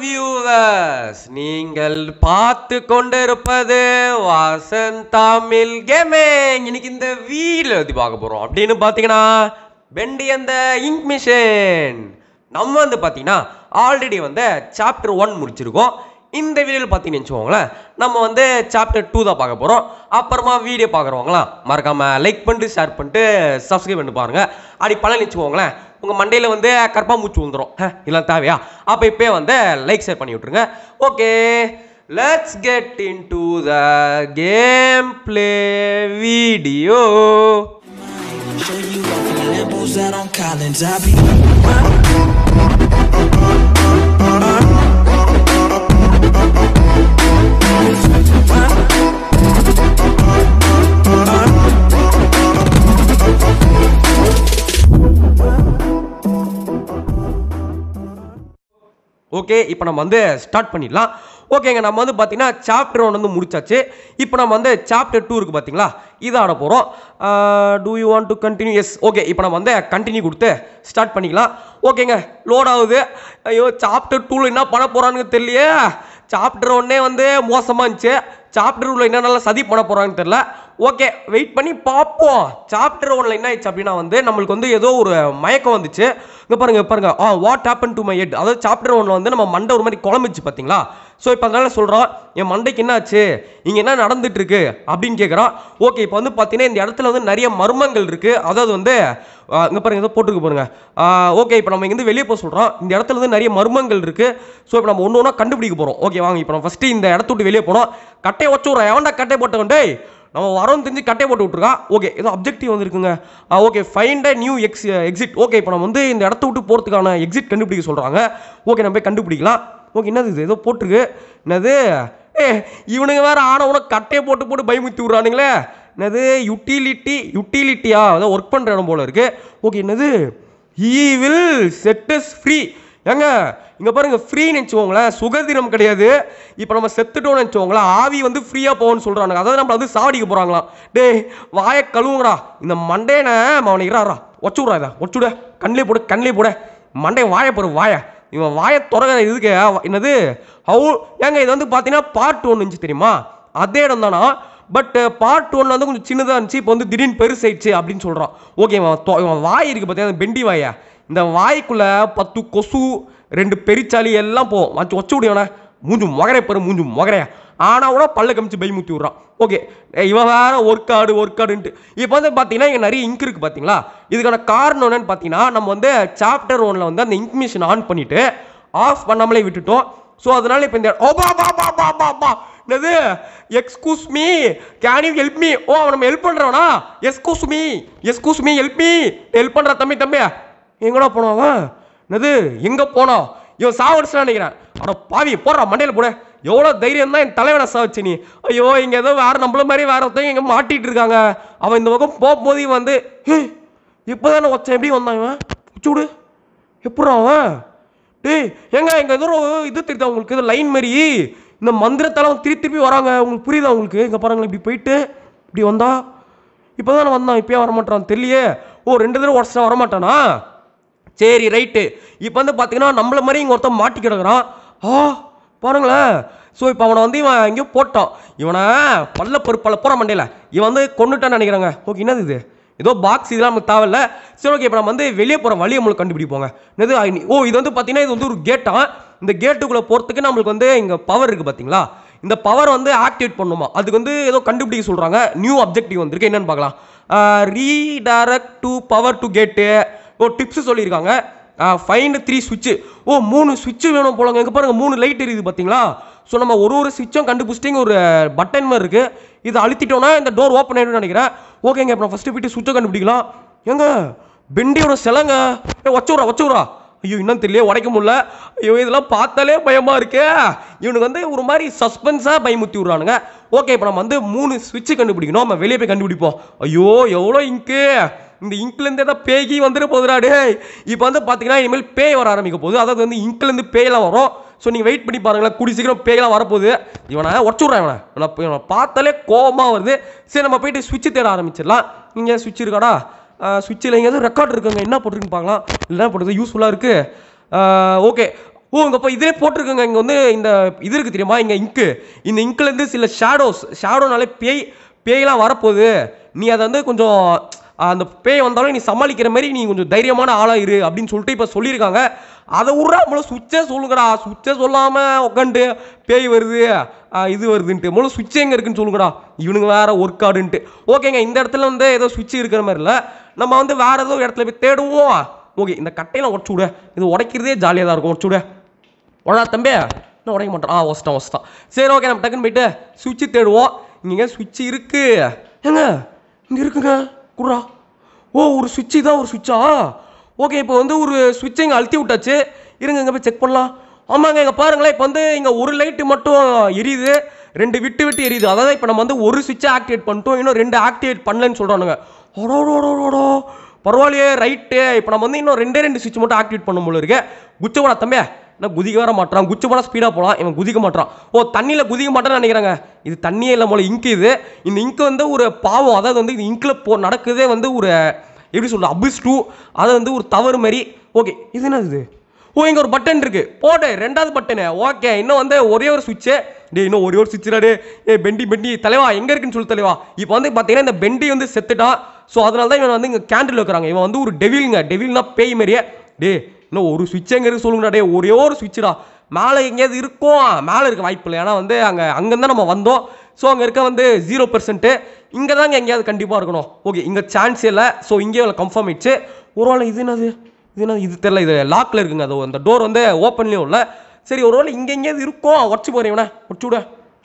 viewers நீங்கள் பார்த்து கொண்டிருப்பது வாசன் தமிழ் கேமே இன்னைக்கு இந்த வீல் எழுதி பார்க்க போகிறோம் அப்படின்னு பார்த்தீங்கன்னா பெண்டி அந்த இங்க் மிஷின் நம்ம வந்து பாத்தீங்கன்னா ஆல்ரெடி வந்து சாப்டர் ஒன் முடிச்சிருக்கோம் இந்த வீடியோவில் பார்த்தீங்கன்னு வச்சுக்கோங்களேன் நம்ம வந்து சாப்டர் டூ தான் பார்க்க போகிறோம் அப்புறமா வீடியோ பார்க்குறவங்களா மறக்காமல் லைக் பண்ணிட்டு ஷேர் பண்ணிட்டு சப்ஸ்கிரைப் பண்ணி பாருங்கள் அப்படி பலன் வச்சுக்கோங்களேன் உங்கள் மண்டையில் வந்து கருப்பாக மூச்சு விழுந்துடும் இதெல்லாம் தேவையா அப்போ இப்போயே வந்து லைக் ஷேர் பண்ணி விட்ருங்க okay let's get into the game play video That I'm calling, be okay இப்போ நம்ம வந்து ஸ்டார்ட் பண்ணிடலாம் ஓகேங்க நம்ம வந்து பார்த்தீங்கன்னா சாப்டர் ஒன் வந்து முடிச்சாச்சு இப்போ நம்ம வந்து சாப்டர் டூ இருக்குது பார்த்தீங்களா இதை ஆட போகிறோம் do you want to continue yes okay இப்போ நம்ம வந்து கண்டினியூ கொடுத்து ஸ்டார்ட் பண்ணிக்கலாம் ஓகேங்க லோட் ஆகுது ஐயோ சாப்டர் டூவில் என்ன பண்ண போகிறான்னு தெரியலையே சாப்டர் ஒன்னே வந்து மோசமாக இருந்துச்சு சாப்டர் உள்ள என்ன நல்லா சதி பண்ண போகிறாங்கன்னு தெரில ஓகே வெயிட் பண்ணி பார்ப்போம் சாப்டர் ஒன்ல என்ன ஆயிடுச்சு அப்படின்னா வந்து நம்மளுக்கு வந்து ஏதோ ஒரு மயக்கம் வந்துச்சு இங்க பாருங்க பாருங்க ah what happen to my head அதாவது சாப்டர் ஒன்ல வந்து நம்ம மண்டை ஒரு மாதிரி குழம்பிச்சு பார்த்தீங்களா ஸோ இப்போ அதனால சொல்கிறோம் என் மண்டைக்கு என்ன ஆச்சு இங்கே என்ன நடந்துட்டு இருக்கு அப்படின்னு கேட்குறான் ஓகே இப்போ வந்து பார்த்தீங்கன்னா இந்த இடத்துல வந்து நிறைய மர்மங்கள் இருக்குது அதாவது வந்து இங்கே பாருங்க ஏதோ போட்டுருக்கு பாருங்க ஓகே இப்போ நம்ம இங்கேருந்து வெளியே போக சொல்கிறோம் இந்த இடத்துல வந்து நிறைய மர்மங்கள் இருக்குது ஸோ இப்போ நம்ம ஒன்று ஒன்றா கண்டுபிடிக்க போகிறோம் ஓகே வாங்க இப்போ நம்ம ஃபஸ்ட்டு இந்த இடத்த விட்டு வெளியே போகிறோம் கட்டையை வச்சு விட்றோம் எவன்டா கட்டை போட்டவன் டேய் நம்ம வரோம் தெரிஞ்சு கட்டை போட்டு விட்ருக்கான் ஓகே ஏதோ அப்ஜெக்டிவ் வந்துருக்குங்க okay find a new ex exit okay இப்போ நம்ம வந்து இந்த இடத்த விட்டு போகிறதுக்கான எக்ஸிட் கண்டுபிடிக்க சொல்கிறாங்க ஓகே நம்ம போய் கண்டுபிடிக்கலாம் ஓகே என்னது இது ஏதோ போட்டிருக்கு என்னது ஏ இவனுங்க வேறு ஆனவனை கட்டையை போட்டு போட்டு பயமுத்தி விட்றானுங்களே என்னது யூட்டிலிட்டி யூட்டிலிட்டியா அதாவது ஒர்க் பண்ணுற இடம் போல் இருக்குது ஓகே என்னது ஈ வில் செட்டஸ் ஃப்ரீ ஏங்க இங்கே பாருங்கள் ஃப்ரீன்னு வச்சுக்கோங்களேன் சுகதினம் கிடையாது இப்போ நம்ம செத்துட்டோம்னு நினச்சிக்கோங்களேன் ஆவி வந்து ஃப்ரீயாக போகணும்னு சொல்கிறாங்க அதாவது நம்மளை வந்து சாவடிக்க போகிறாங்களாம் டே வாய கழுவுங்கடா இந்த மண்டேனை அவனை இறாரா ஒச்சுடுறா இதை ஒச்சுட கண்ணிலே போடு கண்ணிலே போட மண்டே வாய போடு வாய இவன் வாய துறக இதுக்கு என்னது ஹவு ஏங்க இது வந்து பார்த்தீங்கன்னா பார்ட் ஒன்று இருந்துச்சு தெரியுமா அதே இடம் தானா பட் பார்ட் ஒன் வந்து கொஞ்சம் சின்னதாக இருந்துச்சு இப்போ வந்து திடீர்னு பெருசாயிடுச்சு அப்படின்னு சொல்கிறான் ஓகே இவன் வாய் இருக்குது பார்த்தீங்கன்னா பெண்டி வாயா இந்த வாய்க்குள்ளே பத்து கொசு ரெண்டு பெரிச்சாலி எல்லாம் போவோம் வச்சு ஒச்சு விடுவனே மூஞ்சு மொகரை பெரு மூஞ்சு மொகரையா ஆனால் கூட பல்ல கமிச்சு பை முத்தி விட்றான் ஓகே இவன் வேற ஒர்க் ஆடு ஒர்க் ஆடுன்ட்டு இப்போ வந்து பார்த்தீங்கன்னா இங்கே நிறைய இங்க் இருக்குது பார்த்தீங்களா இதுக்கான காரணம் என்னன்னு பார்த்தீங்கன்னா நம்ம வந்து சாப்டர் ஒனில் வந்து அந்த இங்க் மிஷின் ஆன் பண்ணிவிட்டு ஆஃப் பண்ணாமலே விட்டுட்டோம் ஸோ அதனால இப்போ இந்த ஓபா பா பா பா பா பா என்னது excuse me can you help me oh அவன் நம்ம ஹெல்ப் பண்ணுறோனா excuse me excuse me help me help பண்ணுற தம்பி தம்பி எங்கடா போனாங்க என்னது எங்கே போனா இவன் சாவடிச்சுன்னு நினைக்கிறேன் அட பாவி போடுறா மண்டையில் போட எவ்வளோ தைரியம் தான் என் தலைவனை சாவிச்சு நீ ஐயோ இங்கே ஏதோ வேறு நம்மள மாதிரி வேற ஒருத்தவங்க இங்கே மாட்டிகிட்டு இருக்காங்க அவன் இந்த பக்கம் போகும்போது வந்து ஹே இப்போ தானே ஒச்சன் எப்படி வந்தான் இவன் சூடு எப்படா அவன் டே எங்க எங்கள் எதோ இது திருத்த உங்களுக்கு ஏதோ லைன் மாதிரி இந்த மந்திரத்தெல்லாம் திருப்பி திருப்பி வராங்க உங்களுக்கு புரியுதா உங்களுக்கு இங்கே பாருங்களேன் இப்படி போயிட்டு இப்படி வந்தா இப்போ தானே வந்தான் இப்போயே வரமாட்டான் தெரியலையே ஓ ரெண்டு தடவை உடச்சிட்டா வரமாட்டானா சரி ரைட்டு இப்போ வந்து பார்த்திங்கன்னா நம்மள மாதிரி இங்கே ஒருத்தன் மாட்டி கிடக்குறான் ஆ பாருங்களேன் ஸோ இப்போ அவனை வந்து இவன் எங்கேயோ போட்டான் இவனை பல்ல பொறுப்பால் போகிற மண்டையில் இவன் வந்து கொண்டுட்டான்னு நினைக்கிறாங்க ஓகே என்னது இது ஏதோ பாக்ஸ் இதெல்லாம் நமக்கு தேவையில்ல சரி ஓகே இப்போ நம்ம வந்து வெளியே போகிற வழியை நம்மளுக்கு கண்டுபிடிப்போங்க என்னது ஓ இது வந்து பார்த்தீங்கன்னா இது வந்து ஒரு கேட்டா இந்த கேட்டுக்குள்ளே போகிறதுக்கு நம்மளுக்கு வந்து இங்கே பவர் இருக்குது பார்த்தீங்களா இந்த பவர் வந்து ஆக்டிவேட் பண்ணுமா அதுக்கு வந்து ஏதோ கண்டுபிடிக்க சொல்கிறாங்க நியூ அப்ஜெக்டிவ் வந்திருக்கு என்னென்னு பார்க்கலாம் redirect to power to gate oh tips சொல்லியிருக்காங்க ஃபைண்ட் த்ரீ சுவிட்சு ஓ மூணு சுவிட்சு வேணும் போலங்க எங்கே பாருங்கள் மூணு லைட் எரியுது பார்த்தீங்களா ஸோ நம்ம ஒரு ஒரு சுவிட்சும் கண்டுபிடிச்சிட்டிங்க ஒரு பட்டன் மாதிரி இருக்குது இதை அழுத்திட்டோன்னா இந்த டோர் ஓப்பன் ஆகிடும்னு நினைக்கிறேன் ஓகேங்க இப்போ நான் ஃபஸ்ட்டு போய்ட்டு சுவிட்சை கண்டுபிடிக்கலாம் ஏங்க பெண்டியோட சிலங்க ஏ ஒச்சவுரா ஒச்சவுரா ஐயோ இன்னும் தெரியல உடைக்க முடில ஐயோ இதெல்லாம் பார்த்தாலே பயமாக இருக்கே இவனுக்கு வந்து ஒரு மாதிரி சஸ்பென்ஸாக பயமுத்தி விட்றானுங்க ஓகே இப்போ நம்ம வந்து மூணு சுவிட்சு கண்டுபிடிக்கணும் நம்ம வெளியே போய் கண்டுபிடிப்போம் ஐயோ எவ்வளோ இங்கு இந்த இங்கிலேருந்தே தான் பேய்க்கு வந்துட்டு போதுடா டே இப்போ வந்து பார்த்தீங்கன்னா இனிமேல் பேய் வர ஆரம்பிக்க போகுது அதாவது வந்து இங்கிலேருந்து பேயெல்லாம் வரும் ஸோ நீங்கள் வெயிட் பண்ணி பாருங்களேன் கூடி சீக்கிரம் பேயெல்லாம் வரப்போகுது இவனை உடச்சுட்றேன் இவனை இவனை பார்த்தாலே கோபமாக வருது சரி நம்ம போயிட்டு சுவிட்சு தேட ஆரம்பிச்சிடலாம் நீங்கள் சுவிட்ச் இருக்காடா சுவிட்சில் எங்கேயாவது ரெக்கார்ட் இருக்குங்க என்ன போட்டிருக்குன்னு பார்க்கலாம் என்ன போடுறது யூஸ்ஃபுல்லாக இருக்குது ஓகே ஓ இங்கே இப்போ இதிலே போட்டிருக்குங்க இங்கே வந்து இந்த இது இருக்குது தெரியுமா இங்கே இங்கு இந்த இங்குலேருந்து சில ஷேடோஸ் ஷேடோனாலே பேய் பேயெலாம் வரப்போகுது நீ அதை வந்து கொஞ்சம் அந்த பேய் வந்தாலும் நீ சமாளிக்கிற மாதிரி நீ கொஞ்சம் தைரியமான ஆளாக இரு அப்படின்னு சொல்லிட்டு இப்போ சொல்லியிருக்காங்க அதை விட்றா முழு சுவிட்சே சொல்லுங்கடா சுவிட்சே சொல்லாமல் உட்காந்துட்டு பேய் வருது இது வருதுன்ட்டு முழு சுவிட்சே எங்கே இருக்குன்னு சொல்லுங்கடா இவனுங்க வேறு ஒர்க் ஆடுன்ட்டு ஓகேங்க இந்த இடத்துல வந்து ஏதோ சுவிட்ச் இருக்கிற மாதிரி இல்லை நம்ம வந்து வேறு ஏதோ இடத்துல போய் தேடுவோம் ஓகே இந்த கட்டையெல்லாம் உடச்சு விட இது உடைக்கிறதே ஜாலியாக தான் இருக்கும் உடச்சு விட உடா தம்பி நான் உடைக்க மாட்டேன் ஆ ஒஸ்ட்டான் ஒஸ்ட்டான் சரி ஓகே நம்ம டக்குன்னு போயிட்டு சுவிட்சு தேடுவோம் இங்கே சுவிட்சு இருக்குது ஏங்க இங்கே இருக்குங்க குர்ரா ஓ ஒரு சுவிட்சு தான் ஒரு சுவிட்சா ஓகே இப்போ வந்து ஒரு சுவிட்சை இங்கே அழுத்தி விட்டாச்சு இருங்க இங்கே போய் செக் பண்ணலாம் ஆமாங்க இங்கே பாருங்களேன் இப்போ வந்து இங்கே ஒரு லைட்டு மட்டும் எரியுது ரெண்டு விட்டு விட்டு எரியுது அதாவது இப்போ நம்ம வந்து ஒரு சுவிட்சை ஆக்டிவேட் பண்ணிட்டோம் இன்னும் ரெண்டு ஆக்டிவேட் பண்ணலன்னு சொல்கிறானுங்க பரவாயில்லையே ரைட்டு இப்போ நம்ம வந்து இன்னும் ரெண்டே ரெண்டு சுவிட்ச் மட்டும் ஆக்டிவேட் பண்ணும் போல இருக்கு குச்சவடா தம்பியா நான் குதிக்க வர மாட்டான் குச்சி போனால் ஸ்பீடாக போகலாம் இவன் குதிக்க மாட்டான் ஓ தண்ணியில் குதிக்க மாட்டான்னு நினைக்கிறாங்க இது தண்ணியே இல்லை போல இங்கு இது இந்த இங்கு வந்து ஒரு பாவம் அதாவது வந்து இது இங்கில் போ நடக்குதே வந்து ஒரு எப்படி சொல்கிறது அபிஸ் டூ அதை வந்து ஒரு தவறு மாதிரி ஓகே இது என்ன இது ஓ இங்கே ஒரு பட்டன் இருக்குது போட்டு ரெண்டாவது பட்டனு ஓகே இன்னும் வந்து ஒரே ஒரு சுவிட்சு டே இன்னும் ஒரே ஒரு சுவிட்சு டே ஏ பெண்டி பெண்டி தலைவா எங்கே இருக்குன்னு சொல்லி தலைவா இப்போ வந்து பார்த்தீங்கன்னா இந்த பெண்டி வந்து செத்துட்டான் ஸோ அதனால தான் இவன் வந்து இங்கே கேண்டில் வைக்கிறாங்க இவன் வந்து ஒரு டெவிலுங்க டெவில்னா பேய் மாதிரியே டே இல்லை ஒரு சுவிட்சேங்கிறது சொல்லுங்கடா டே ஒரே ஒரு சுவிட்சுடா மேலே எங்கேயாவது இருக்கும் மேலே இருக்க வாய்ப்பு இல்லை ஏன்னா வந்து அங்கே அங்கே தான் நம்ம வந்தோம் ஸோ அங்கே இருக்க வந்து ஜீரோ பெர்சன்ட்டு இங்கே தாங்க எங்கேயாவது கண்டிப்பாக இருக்கணும் ஓகே இங்கே சான்ஸ் இல்லை ஸோ இங்கே கன்ஃபார்ம் ஆயிடுச்சு ஒருவேளை இது என்னது இது என்ன இது தெரில இது லாக்கில் இருக்குங்க அது அந்த டோர் வந்து ஓப்பன்லேயும் இல்லை சரி ஒரு ஒருவேளை இங்கே எங்கேயாவது இருக்கும் உடச்சி போகிறேன் இவனே உடச்சி விட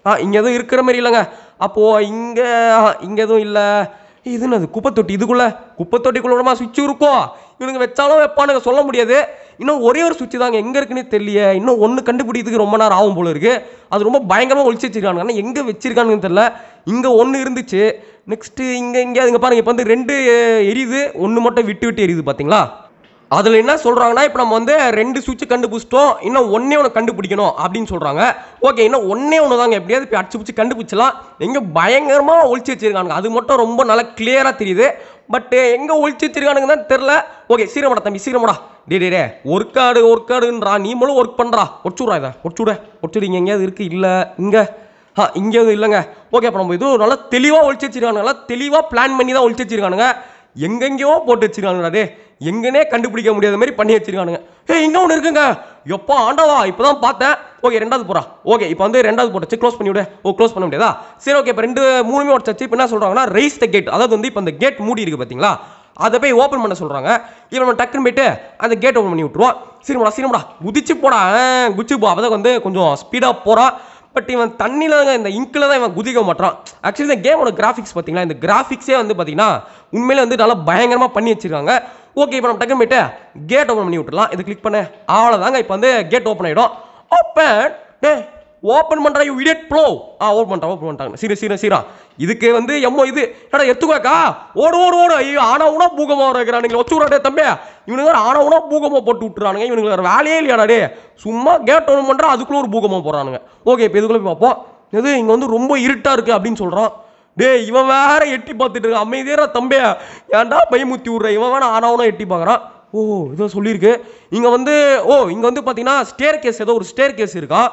ஆ இங்கே எதுவும் இருக்கிற மாதிரி இல்லைங்க அப்போது இங்கே இங்கே எதுவும் இல்லை இதுன்னு அது குப்பை தொட்டி இதுக்குள்ளே குப்பை தொட்டிக்குள்ள சுவிட்ச் இருக்கும் இவனுங்க வச்சாலும் வைப்பானுங்க சொல்ல முடியாது இன்னும் ஒரே ஒரு சுவிட்ச் தாங்க எங்கே இருக்குன்னு தெரியல இன்னும் ஒன்று கண்டுபிடிக்கிறதுக்கு ரொம்ப நேரம் ஆகும் போல இருக்குது அது ரொம்ப பயங்கரமாக ஒழிச்சு வச்சிருக்கானுங்க ஆனால் எங்கே வச்சிருக்கானுங்க தெரில இங்கே ஒன்று இருந்துச்சு நெக்ஸ்ட்டு இங்கே இங்கே அதுங்க பாருங்க இப்போ வந்து ரெண்டு எரியுது ஒன்று மட்டும் விட்டு விட்டு எரியுது பார்த்தீங்களா அதில் என்ன சொல்கிறாங்கன்னா இப்போ நம்ம வந்து ரெண்டு சுவிட்சை கண்டுபிடிச்சிட்டோம் இன்னும் ஒன்னே ஒன்று கண்டுபிடிக்கணும் அப்படின்னு சொல்கிறாங்க ஓகே இன்னும் ஒன்னே ஒன்று தாங்க எப்படியாவது இப்போ அடிச்சு பிடிச்சி கண்டுபிடிச்சலாம் எங்கே பயங்கரமாக ஒழிச்சு வச்சிருக்கானுங்க அது மட்டும் ரொம்ப நல்லா கிளியராக தெரியுது பட்டு எங்கே ஒழிச்சு வச்சிருக்கானுங்க தான் தெரில ஓகே சீரமடா தம்பி சீரமடா டே டே டே ஒர்க் கார்டு ஒர்க் கார்டுன்றா நீ மூலம் ஒர்க் பண்ணுறா ஒடிச்சுடா இதை ஒடிச்சுட ஒடிச்சுடு இங்கே எங்கேயாவது இருக்குது இல்லை இங்கே ஆ இங்கேயாவது இல்லைங்க ஓகே அப்போ நம்ம இது நல்லா தெளிவாக ஒழிச்சு வச்சிருக்கானுங்க நல்லா தெளிவாக பிளான் பண்ணி தான் ஒழிச்சு வச்சிருக்கானுங்க எங்கெங்கேயோ போட்டு வச்சிருக்கானுங்கடா டே எங்கனே கண்டுபிடிக்க முடியாத மாதிரி பண்ணி வச்சிருக்கானுங்க ஏ இங்கே ஒன்று இருக்குங்க எப்போ ஆண்டவா இப்போ தான் பார்த்தேன் ஓகே ரெண்டாவது போகிறா ஓகே இப்போ வந்து ரெண்டாவது போட்டு க்ளோஸ் பண்ணிவிடு ஓ க்ளோஸ் பண்ண முடியாதா சரி ஓகே இப்போ ரெண்டு மூணுமே உடச்சாச்சு இப்போ என்ன சொல்கிறாங்கன்னா ரைஸ் த கேட் அதாவது வந்து இப்போ இந்த கேட் மூடி இருக்குது பார்த்தீங்களா அதை போய் ஓப்பன் பண்ண சொல்கிறாங்க இவன் நம்ம டக்குன்னு போயிட்டு அந்த கேட் ஓப்பன் பண்ணி விட்ருவான் சிரிமடா சிரிமடா குதிச்சு போடா குதிச்சு போ அதை வந்து கொஞ்சம் ஸ்பீடாக போகிறான் பட் இவன் தண்ணிலாங்க இந்த இங்கில் தான் இவன் குதிக்க மாட்டான் ஆக்சுவலி இந்த கேமோட கிராஃபிக்ஸ் பார்த்தீங்களா இந்த கிராஃபிக்ஸே வந்து பார்த்தீங்கன்னா உண்மையிலே வந்து நல்லா பயங்கரமாக பண்ணி வச்சிருக்காங்க ஓகே இப்போ நம்ம டக்கு கேட் ஓப்பன் பண்ணி விட்டுலாம் இது கிளிக் பண்ண அவ்வளோதாங்க இப்போ வந்து கேட் ஓப்பன் ஆகிடும் ஓப்பன் ஓப்பன் பண்ணுறா யூ இடியட் ப்ளோ ஆ ஓப்பன் பண்ணிட்டா ஓப்பன் பண்ணிட்டாங்க சீரா சீரா சீரா இதுக்கு வந்து எம்மோ இது ஏடா எடுத்துக்கோக்கா ஓடு ஓடு ஓடு ஐயோ ஆனா உனா பூகமாக இருக்கிறானுங்க வச்சு விடாடே தம்பி இவனுங்க வேற ஆனா உனா பூகமாக போட்டு விட்டுறானுங்க இவனுக்கு வேற வேலையே இல்லையாடா டே சும்மா கேட் ஓன் பண்ணுறா அதுக்குள்ளே ஒரு பூகமாக போகிறானுங்க ஓகே இப்போ இதுக்குள்ளே பார்ப்போம் எது இங்கே வந்து ரொம்ப இருட்டாக இருக்குது அப்படின்னு சொல்கிறான் டே இவன் வேற எட்டி பார்த்துட்டு இருக்கான் அமைதியா தம்பியா ஏன்டா பைமுத்தி விட்ற இவன் வேணா ஆனாவனா எட்டி பார்க்குறான் ஓ இதோ சொல்லியிருக்கு இங்கே வந்து ஓ இங்கே வந்து பார்த்தீங்கன்னா ஸ்டேர் கேஸ் ஏதோ ஒரு ஸ்டேர் கேஸ் இருக்கா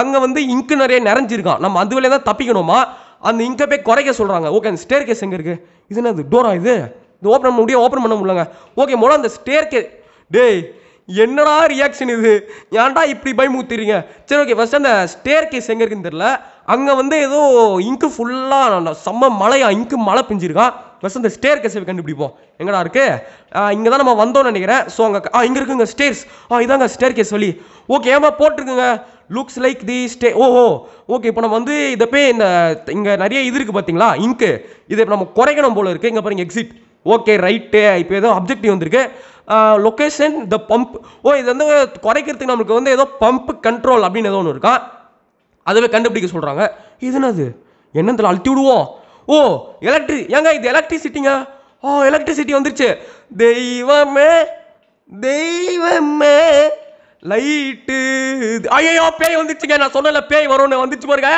அங்கே வந்து இங்கு நிறைய நிறைஞ்சிருக்கான் நம்ம அந்த வழியாக தான் தப்பிக்கணுமா அந்த இங்கே போய் குறைக்க சொல்கிறாங்க ஓகே அந்த ஸ்டேர் கேஸ் எங்கே இருக்குது இது என்னது டோரா இது இது ஓப்பன் பண்ண முடியும் ஓப்பன் பண்ண முடியலங்க ஓகே மொழ அந்த ஸ்டேர் கே டேய் என்னடா ரியாக்ஷன் இது ஏன்டா இப்படி பயமுத்துறீங்க சரி ஓகே ஃபஸ்ட் அந்த ஸ்டேர் கேஸ் எங்கே இருக்குன்னு தெரில அங்கே வந்து ஏதோ இங்கு ஃபுல்லாக செம்ம மழையா இங்கு மழை பெஞ்சிருக்கான் பஸ் இந்த ஸ்டேர் கேஸை கண்டுபிடிப்போம் எங்கடா இருக்குது இங்க தான் நம்ம வந்தோம் நினைக்கிறேன் ஸோ அங்கே ஆ இங்கே இருக்குங்க ஸ்டேர்ஸ் ஆ இதாங்க ஸ்டேர் கேஸ் சொல்லி ஓகே ஏமா போட்டிருக்குங்க லுக்ஸ் லைக் தி ஸ்டே ஓஹோ ஓகே இப்போ நம்ம வந்து இதை போய் இந்த இங்கே நிறைய இது இருக்குது பார்த்தீங்களா இங்கு இதை இப்போ நம்ம குறைக்கணும் போல் இருக்குது இங்கே பாருங்கள் எக்ஸிட் ஓகே ரைட்டு இப்போ ஏதோ அப்ஜெக்டிவ் வந்திருக்கு லொக்கேஷன் த பம்ப் ஓ இது வந்து குறைக்கிறதுக்கு நம்மளுக்கு வந்து ஏதோ பம்ப் கண்ட்ரோல் அப்படின்னு ஏதோ ஒன்று இருக்கா அதுவே கண்டுபிடிக்க சொல்கிறாங்க இது என்னது என்னத்தில் அழுத்தி விடுவோம் ஓ எலக்ட்ரி ஏங்க இது எலக்ட்ரிசிட்டிங்க ஓ எலக்ட்ரிசிட்டி வந்துருச்சு தெய்வமே தெய்வமே லைட்டு ஐயோ பேய் வந்துச்சுங்க நான் சொன்னல பேய் வரும்னு வந்துச்சு பாருங்க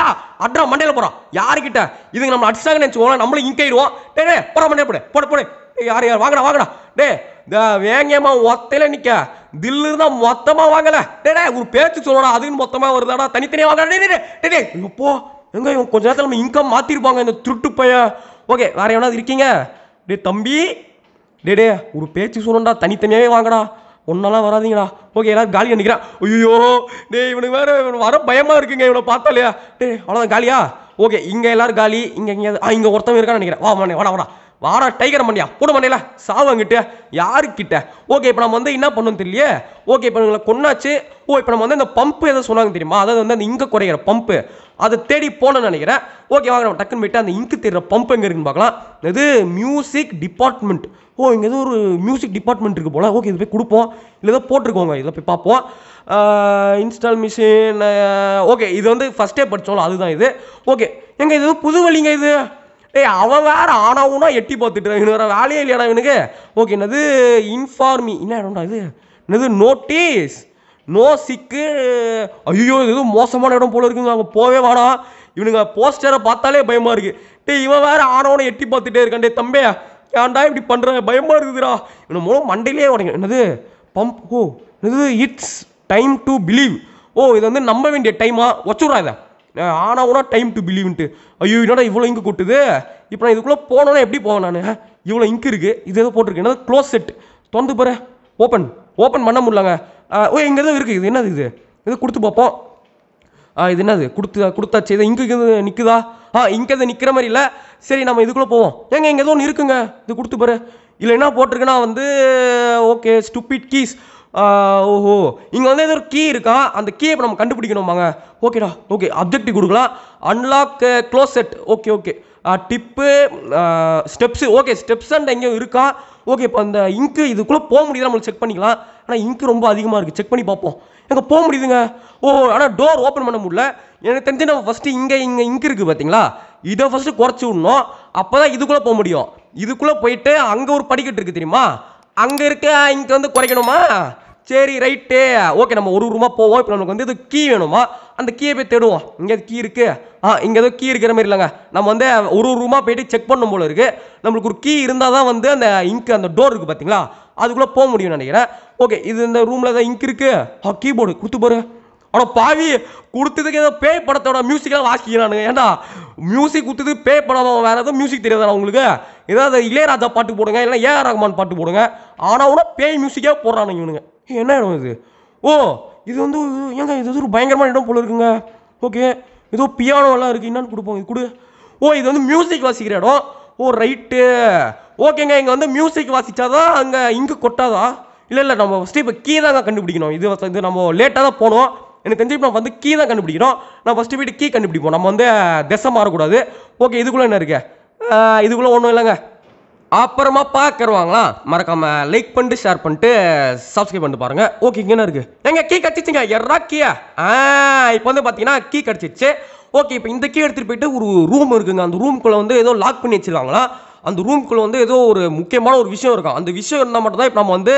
அட்ரா மண்டையில் போகிறான் யாருக்கிட்ட இதுங்க நம்ம அடிச்சாங்கன்னு நினச்சிக்கோம் நம்மளும் இங்காயிடுவோம் டே டே போகிற மண்டையில் போடு போட போடு யார் யார் வாங்கடா வாங்கடா டே வேங்கம்மா ஒத்தையில நிற்க தில்லு தான் மொத்தமாக வாங்கலை டே ஒரு பேச்சு சொல்லணும் அதுன்னு மொத்தமாக வருதாடா தனித்தனியாக வாங்கடா டே டே டே போ எங்க இவன் கொஞ்ச நேரத்தில் நம்ம இன்கம் மாற்றிருப்பாங்க இந்த திருட்டு பைய ஓகே வேற எவனாவது இருக்கீங்க டே தம்பி டே டே ஒரு பேச்சு சொல்லணும்டா தனித்தனியாகவே வாங்கடா ஒன்னாலாம் வராதிங்களா ஓகே எல்லாரும் காலியாக நிற்கிறேன் ஐயோ டே இவனுக்கு வேற இவன் வர பயமாக இருக்குங்க இவனை பார்த்தா இல்லையா டே அவ்வளோதான் காலியா ஓகே இங்கே எல்லோரும் காலி இங்கே எங்கேயாவது ஆ இங்கே ஒருத்தவங்க இருக்கான்னு நினைக்கிறேன் வா வாடா வாடா வாடா டைகர் மண்டியா போட மண்டையில சாவங்கிட்ட யாருக்கிட்ட ஓகே இப்போ நம்ம வந்து என்ன பண்ணணும் தெரியலையே ஓகே இப்போ எங்களை கொன்னாச்சு ஓ oh, இப்போ நம்ம வந்து அந்த பம்ப்பு எதை சொன்னாங்க தெரியுமா அதாவது வந்து அந்த இங்கே குறைகிற பம்ப்பு அதை தேடி போனேன்னு நினைக்கிறேன் ஓகே வாங்க நம்ம டக்குன்னு போயிட்டு அந்த இங்கு தேடுற பம்ப் எங்கே இருக்குன்னு பார்க்கலாம் இது மியூசிக் டிபார்ட்மெண்ட் ஓ இங்கே எதுவும் ஒரு மியூசிக் டிபார்ட்மெண்ட் இருக்குது போல ஓகே இது போய் கொடுப்போம் இல்லை ஏதோ போட்டிருக்கோங்க இதில் போய் பார்ப்போம் இன்ஸ்டால் மிஷின் ஓகே இது வந்து ஃபஸ்ட்டே படித்தோம் அதுதான் இது ஓகே எங்கே இது புது வழிங்க இது டேய் அவன் வேற ஆனாவுனா எட்டி பார்த்துட்டு இன்னொரு வேலையே இல்லையா இவனுக்கு ஓகே என்னது இன்ஃபார்மி என்ன இடம்டா இது என்னது நோட்டீஸ் நோ சிக்கு ஐயோ இது எதுவும் மோசமான இடம் போல இருக்குங்க அங்கே போவே வேணாம் இவனுங்க போஸ்டரை பார்த்தாலே பயமாக இருக்கு டே இவன் வேற ஆனவனை எட்டி பார்த்துட்டே இருக்கான் டே தம்பே ஏன்டா இப்படி பண்ணுறேன் பயமாக இருக்குதுடா இவனை மூலம் மண்டையிலே உடைங்க என்னது பம்ப் ஓ இது இட்ஸ் டைம் டு பிலீவ் ஓ இது வந்து நம்ப வேண்டிய டைமா வச்சுடுறா இதை ஆனாவுனா டைம் டு பிலீவ்ன்ட்டு ஐயோ என்னடா இவ்வளோ இங்கு கொட்டுது இப்போ நான் இதுக்குள்ளே போனோன்னா எப்படி போவேன் நான் இவ்வளோ இங்கு இருக்குது இது எதோ போட்டிருக்கு என்னது க்ளோஸ் செட் திறந்து பாரு ஓப்பன் ஓப்பன் பண்ண முடியலங்க ஓ இங்கே தான் இருக்குது இது என்னது இது இது கொடுத்து பார்ப்போம் ஆ இது என்னது கொடுத்து கொடுத்தாச்சு இது இங்கே இது நிற்குதா ஆ இங்கே இதை நிற்கிற மாதிரி இல்லை சரி நம்ம இதுக்குள்ளே போவோம் ஏங்க இங்கே ஏதோ ஒன்று இருக்குங்க இது கொடுத்து பாரு இல்லை என்ன போட்டிருக்குன்னா வந்து ஓகே ஸ்டூபிட் கீஸ் ஓஹோ இங்கே வந்து ஏதோ ஒரு கீ இருக்கா அந்த கீயை இப்போ நம்ம கண்டுபிடிக்கணுமாங்க ஓகேடா ஓகே அப்ஜெக்டிவ் கொடுக்கலாம் unlock close set okay okay tip steps okay steps and எங்கேயும் இருக்கா ஓகே இப்போ அந்த இங்கு இதுக்குள்ளே போக முடியுது நம்மளுக்கு செக் பண்ணிக்கலாம் ஆனால் இங்கு ரொம்ப அதிகமாக இருக்குது செக் பண்ணி பார்ப்போம் எங்கே போக முடியுதுங்க ஓ ஆனால் டோர் ஓப்பன் பண்ண முடியல எனக்கு தெரிஞ்சு நம்ம ஃபஸ்ட்டு இங்கே இங்கே இங்கு இருக்குது பார்த்தீங்களா இதை ஃபஸ்ட்டு குறைச்சி விடணும் அப்போ தான் இதுக்குள்ளே போக முடியும் இதுக்குள்ளே போயிட்டு அங்கே ஒரு படிக்கட்டு இருக்குது தெரியுமா அங்கே இருக்க இங்கே வந்து குறைக்கணுமா சரி ரைட்டு ஓகே நம்ம ஒரு ரூமாக போவோம் இப்போ நமக்கு வந்து இது கீ வேணுமா அந்த கீயை போய் தேடுவோம் இங்கே கீ இருக்குது ஆ இங்கே எதோ கீ இருக்கிற மாதிரி இல்லைங்க நம்ம வந்து ஒரு ஒரு ரூமாக போய்ட்டு செக் பண்ணும் போல இருக்குது நம்மளுக்கு ஒரு கீ இருந்தால் தான் வந்து அந்த இங்க் அந்த டோர் இருக்குது பார்த்தீங்களா அதுக்குள்ளே போக முடியும் நினைக்கிறேன் ஓகே இது இந்த ரூமில் தான் இங்க் இருக்குது ஆ கீபோர்டு கொடுத்து போரு ஆனால் பாவி கொடுத்ததுக்கு ஏதோ பேய் படத்தோட மியூசிக்கெலாம் வாசிக்கிறானுங்க ஏன்டா மியூசிக் கொடுத்தது பேய் படம் வேறு எதுவும் மியூசிக் தெரியாதா உங்களுக்கு ஏதாவது இளையராஜா பாட்டு போடுங்க இல்லை ஏஆர் ரஹ்மான் பாட்டு போடுங்க ஆனால் பேய் மியூசிக்காக போடுறானுங்க இவனுங்க என்ன இடம் இது ஓ இது வந்து ஏங்க இது வந்து ஒரு பயங்கரமான இடம் போல இருக்குங்க ஓகே ஏதோ பியானோலாம் இருக்குது என்னன்னு கொடுப்போம் இது கொடு ஓ இது வந்து மியூசிக் வாசிக்கிற இடம் ஓ ரைட்டு ஓகேங்க இங்கே வந்து மியூசிக் வாசித்தாதான் அங்கே இங்கு கொட்டாதான் இல்லை இல்லை நம்ம ஃபஸ்ட்டு இப்போ கீ தான் கண்டுபிடிக்கணும் இது வந்து நம்ம லேட்டாக தான் போனோம் எனக்கு தெரிஞ்சு இப்போ வந்து கீ தான் கண்டுபிடிக்கணும் நான் ஃபஸ்ட்டு போய்ட்டு கீ கண்டுபிடிப்போம் நம்ம வந்து திசை மாறக்கூடாது ஓகே இதுக்குள்ளே என்ன இருக்குது இதுக்குள்ளே ஒன்றும் இல்லைங்க அப்புறமா பார்க்குறவாங்களா மறக்காமல் லைக் பண்ணிட்டு ஷேர் பண்ணிட்டு சப்ஸ்கிரைப் பண்ணிட்டு பாருங்கள் ஓகே இங்கே இருக்குது எங்க கீ கடிச்சிச்சுங்க எறா கீயா ஆ இப்போ வந்து பார்த்தீங்கன்னா கீ கடிச்சிச்சு ஓகே இப்போ இந்த கீ எடுத்துகிட்டு போயிட்டு ஒரு ரூம் இருக்குங்க அந்த ரூம்குள்ளே வந்து ஏதோ லாக் பண்ணி வச்சிருக்காங்களா அந்த ரூம்குள்ளே வந்து ஏதோ ஒரு முக்கியமான ஒரு விஷயம் இருக்கும் அந்த விஷயம் இருந்தால் மட்டும்தான் இப்போ நம்ம வந்து